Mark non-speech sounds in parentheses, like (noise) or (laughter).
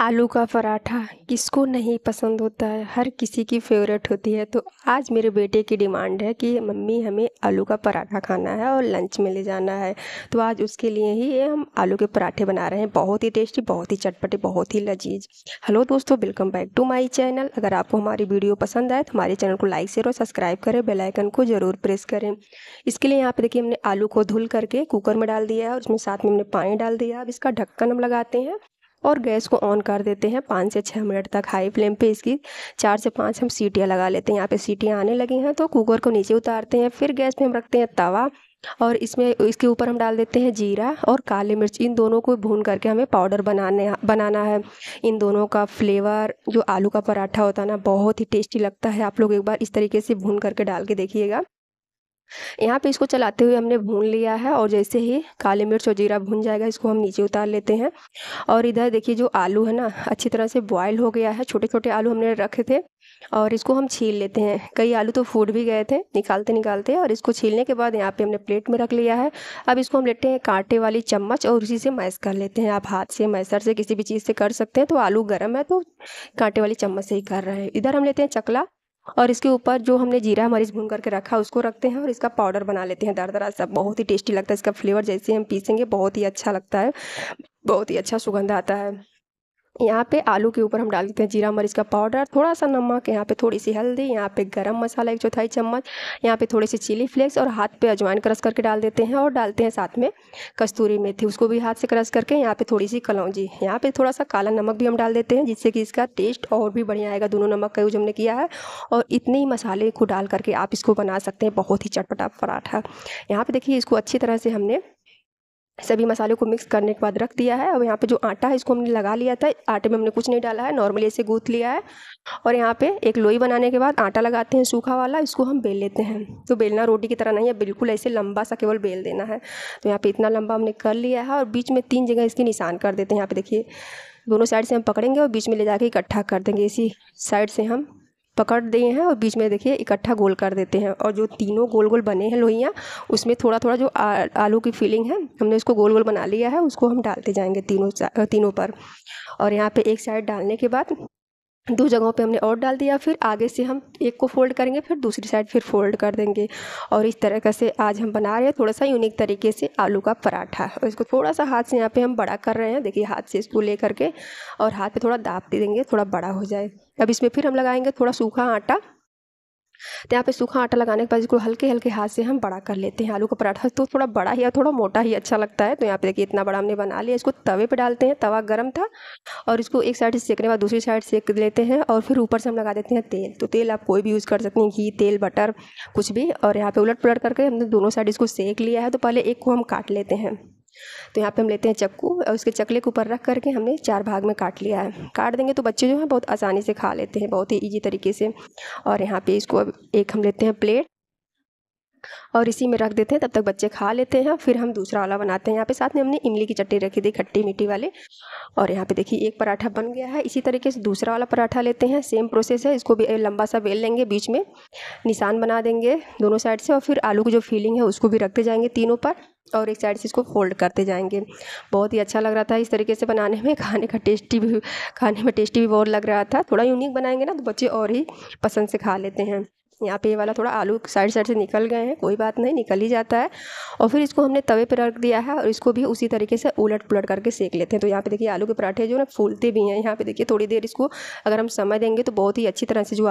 आलू का पराठा किसको नहीं पसंद होता है हर किसी की फेवरेट होती है तो आज मेरे बेटे की डिमांड है कि मम्मी हमें आलू का पराठा खाना है और लंच में ले जाना है तो आज उसके लिए ही ये हम आलू के पराठे बना रहे हैं बहुत ही टेस्टी बहुत ही चटपटे बहुत ही लजीज हेलो दोस्तों welcome back to my channel अगर आपको हमारी वीडियो पसंद आए तो हमारे चैनल को लाइक शेयर और सब्सक्राइब करें बेलाइकन को ज़रूर प्रेस करें इसके लिए यहाँ पर देखिए हमने आलू को धुल करके कुकर में डाल दिया है और उसमें साथ में हमने पानी डाल दिया अब इसका ढक्कन हम लगाते हैं और गैस को ऑन कर देते हैं पाँच से छः मिनट तक हाई फ्लेम पे इसकी चार से पाँच हम सीटियाँ लगा लेते हैं यहाँ पे सीटियाँ आने लगी हैं तो कुकर को नीचे उतारते हैं फिर गैस पे हम रखते हैं तवा और इसमें इसके ऊपर हम डाल देते हैं जीरा और काली मिर्च इन दोनों को भून करके हमें पाउडर बनाने बनाना है इन दोनों का फ्लेवर जो आलू का पराठा होता है ना बहुत ही टेस्टी लगता है आप लोग एक बार इस तरीके से भून करके डाल के देखिएगा यहाँ पे इसको चलाते हुए हमने भून लिया है और जैसे ही काली मिर्च और जीरा भून जाएगा इसको हम नीचे उतार लेते हैं और इधर देखिए जो आलू है ना अच्छी तरह से बॉयल हो गया है छोटे छोटे आलू हमने रखे थे और इसको हम छील लेते हैं कई आलू तो फूट भी गए थे निकालते निकालते और इसको छीलने के बाद यहाँ पे हमने प्लेट में रख लिया है अब इसको हम लेते हैं कांटे वाली चम्मच और उसी से मैस कर लेते हैं आप हाथ से मैसर से किसी भी चीज़ से कर सकते हैं तो आलू गर्म है तो कांटे वाली चम्मच से ही कर रहे हैं इधर हम लेते हैं चकला और इसके ऊपर जो हमने जीरा मरीच भून करके रखा उसको रखते हैं और इसका पाउडर बना लेते हैं दर दरा सा बहुत ही टेस्टी लगता है इसका फ्लेवर जैसे हम पीसेंगे बहुत ही अच्छा लगता है बहुत ही अच्छा सुगंध आता है यहाँ पे आलू के ऊपर हम डाल देते हैं जीरा मरीच का पाउडर थोड़ा सा नमक यहाँ पे थोड़ी सी हल्दी यहाँ पे गरम मसाला एक चौथाई चम्मच यहाँ पे थोड़ी सी चिली फ्लेक्स और हाथ पे अजवाइन क्रश करके डाल देते हैं और डालते हैं साथ में कस्तूरी मेथी उसको भी हाथ से क्रश करके यहाँ पे थोड़ी सी कलौजी यहाँ पे थोड़ा सा काला नमक भी हम डाल देते हैं जिससे कि इसका टेस्ट और भी बढ़िया आएगा दोनों नमक का यूज हमने किया है और इतने ही मसाले को डाल करके आप इसको बना सकते हैं बहुत ही चटपटा पराठा यहाँ पर देखिए इसको अच्छी तरह से हमने सभी मसालों को मिक्स करने के बाद रख दिया है अब यहाँ पे जो आटा है इसको हमने लगा लिया था आटे में हमने कुछ नहीं डाला है नॉर्मली ऐसे गूथ लिया है और यहाँ पे एक लोई बनाने के बाद आटा लगाते हैं सूखा वाला इसको हम बेल लेते हैं तो बेलना रोटी की तरह नहीं है बिल्कुल ऐसे लंबा सा केवल बेल देना है तो यहाँ पर इतना लंबा हमने कर लिया है और बीच में तीन जगह इसके निशान कर देते हैं यहाँ पर देखिए दोनों साइड से हम पकड़ेंगे और बीच में ले जाके इकट्ठा कर देंगे इसी साइड से हम पकड़ दिए हैं और बीच में देखिए इकट्ठा गोल कर देते हैं और जो तीनों गोल गोल बने हैं लोहियाँ उसमें थोड़ा थोड़ा जो आ, आलू की फीलिंग है हमने उसको गोल गोल बना लिया है उसको हम डालते जाएंगे तीनों तीनों पर और यहाँ पे एक साइड डालने के बाद दो जगहों पे हमने और डाल दिया फिर आगे से हम एक को फोल्ड करेंगे फिर दूसरी साइड फिर फोल्ड कर देंगे और इस तरह से आज हम बना रहे हैं थोड़ा सा यूनिक तरीके से आलू का पराठा और इसको थोड़ा सा हाथ से यहाँ पे हम बड़ा कर रहे हैं देखिए हाथ से इसको ले करके और हाथ पे थोड़ा दाप दे देंगे थोड़ा बड़ा हो जाए अब इसमें फिर हम लगाएंगे थोड़ा सूखा आटा तो यहाँ पे सूखा आटा लगाने के बाद इसको हल्के हल्के हाथ से हम बड़ा कर लेते हैं आलू का पराठा तो थोड़ा बड़ा ही या थोड़ा मोटा ही अच्छा लगता है तो यहाँ पे देखिए इतना बड़ा हमने बना लिया इसको तवे पर डालते हैं तवा गर्म था और इसको एक साइड से सेकने के बाद दूसरी साइड सेक लेते हैं और फिर ऊपर से हम लगा देते हैं तेल तो तेल आप कोई भी यूज़ कर सकते हैं घी तेल बटर कुछ भी और यहाँ पर उलट पुलट करके हमने दोनों साइड इसको सेक लिया है तो पहले एक को हम काट लेते हैं तो यहाँ पे हम लेते हैं चक्कू और उसके चकले के ऊपर रख करके हमने चार भाग में काट लिया है काट देंगे तो बच्चे जो हैं बहुत आसानी से खा लेते हैं बहुत ही ईजी तरीके से और यहाँ पे इसको अब एक हम लेते हैं प्लेट और इसी में रख देते हैं तब तक बच्चे खा लेते हैं फिर हम दूसरा वाला बनाते हैं यहाँ पे साथ में हमने इमली की चटनी रखी थी खट्टी मीठी वाले और यहाँ पे देखिए एक पराठा बन गया है इसी तरीके से दूसरा वाला पराठा लेते हैं सेम प्रोसेस है इसको भी लंबा सा बेल लेंगे बीच में निशान बना देंगे दोनों साइड से और फिर आलू की जो फीलिंग है उसको भी रखते जाएंगे तीनों पर और एक साइड से इसको फोल्ड करते जाएंगे बहुत ही अच्छा लग रहा था इस तरीके से बनाने में (laughs) खाने का टेस्टी भी खाने में टेस्टी भी बहुत लग रहा था थोड़ा यूनिक बनाएंगे ना तो बच्चे और ही पसंद से खा लेते हैं यहाँ पे ये वाला थोड़ा आलू साइड साइड से निकल गए हैं कोई बात नहीं निकल ही जाता है और फिर इसको हमने तवे पर रख दिया है और इसको भी उसी तरीके से उलट पुलट करके सेक लेते हैं तो यहाँ पे देखिए आलू के पराठे जो ना फूलते भी हैं यहाँ पे देखिए थोड़ी देर इसको अगर हम समय देंगे तो बहुत ही अच्छी तरह से जो